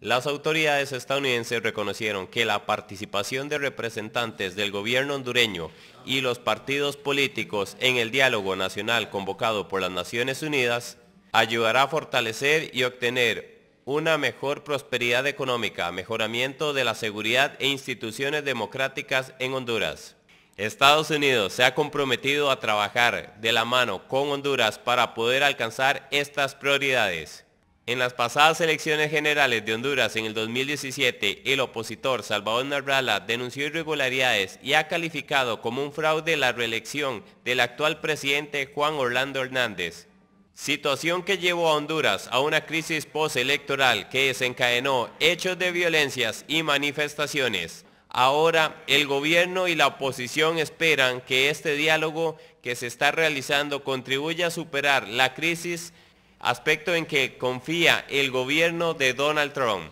Las autoridades estadounidenses reconocieron que la participación de representantes del gobierno hondureño y los partidos políticos en el diálogo nacional convocado por las Naciones Unidas ayudará a fortalecer y obtener una mejor prosperidad económica, mejoramiento de la seguridad e instituciones democráticas en Honduras. Estados Unidos se ha comprometido a trabajar de la mano con Honduras para poder alcanzar estas prioridades. En las pasadas elecciones generales de Honduras en el 2017, el opositor Salvador Narrala denunció irregularidades y ha calificado como un fraude la reelección del actual presidente Juan Orlando Hernández. Situación que llevó a Honduras a una crisis postelectoral que desencadenó hechos de violencias y manifestaciones. Ahora el gobierno y la oposición esperan que este diálogo que se está realizando contribuya a superar la crisis aspecto en que confía el gobierno de Donald Trump.